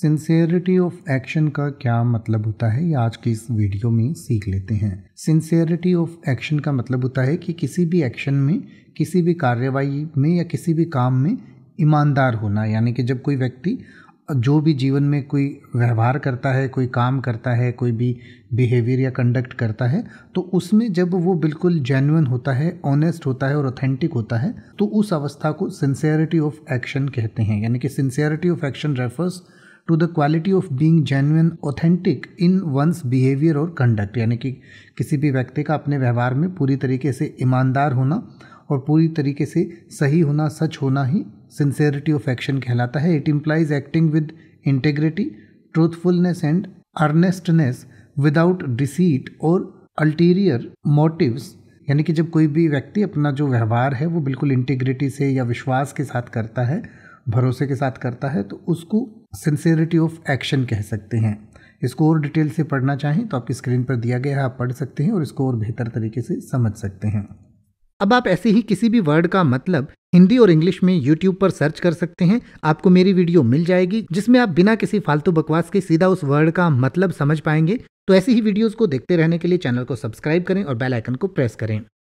sincerity of action का क्या मतलब होता है ये आज की इस वीडियो में सीख लेते हैं सिंसेरिटी ऑफ एक्शन का मतलब होता है कि किसी भी एक्शन में किसी भी कार्यवाही में या किसी भी काम में ईमानदार होना यानी कि जब कोई व्यक्ति जो भी जीवन में कोई व्यवहार करता है कोई काम करता है कोई भी बिहेवियर या कंडक्ट करता है तो उसमें जब वो बिल्कुल जेन्युन होता है ऑनेस्ट होता है और ऑथेंटिक होता है तो उस अवस्था को सिंसेरिटी ऑफ एक्शन कहते हैं यानी कि sincerity of action refers to the quality of being genuine authentic in one's behaviour और कंडक्ट यानी कि किसी भी व्यक्ति का अपने व्यवहार में पूरी तरीके से ईमानदार होना और पूरी तरीके से सही होना सच होना ही सिंसेरिटी ऑफ एक्शन कहलाता है it implies acting with integrity truthfulness and earnestness without deceit और अल्टीरियर मोटिवस यानी कि जब कोई भी व्यक्ति अपना जो व्यवहार है वो बिल्कुल इंटेग्रिटी से या विश्वास के साथ करता है भरोसे के साथ करता है तो उसको सिंसेरिटी ऑफ एक्शन कह सकते हैं इसको और डिटेल से पढ़ना चाहें तो आपकी स्क्रीन पर दिया गया है आप पढ़ सकते हैं और इसको और बेहतर तरीके से समझ सकते हैं अब आप ऐसे ही किसी भी वर्ड का मतलब हिंदी और इंग्लिश में यूट्यूब पर सर्च कर सकते हैं आपको मेरी वीडियो मिल जाएगी जिसमें आप बिना किसी फालतू बकवास के सीधा उस वर्ड का मतलब समझ पाएंगे तो ऐसी ही वीडियोस को देखते रहने के लिए चैनल को सब्सक्राइब करें और बेल आइकन को प्रेस करें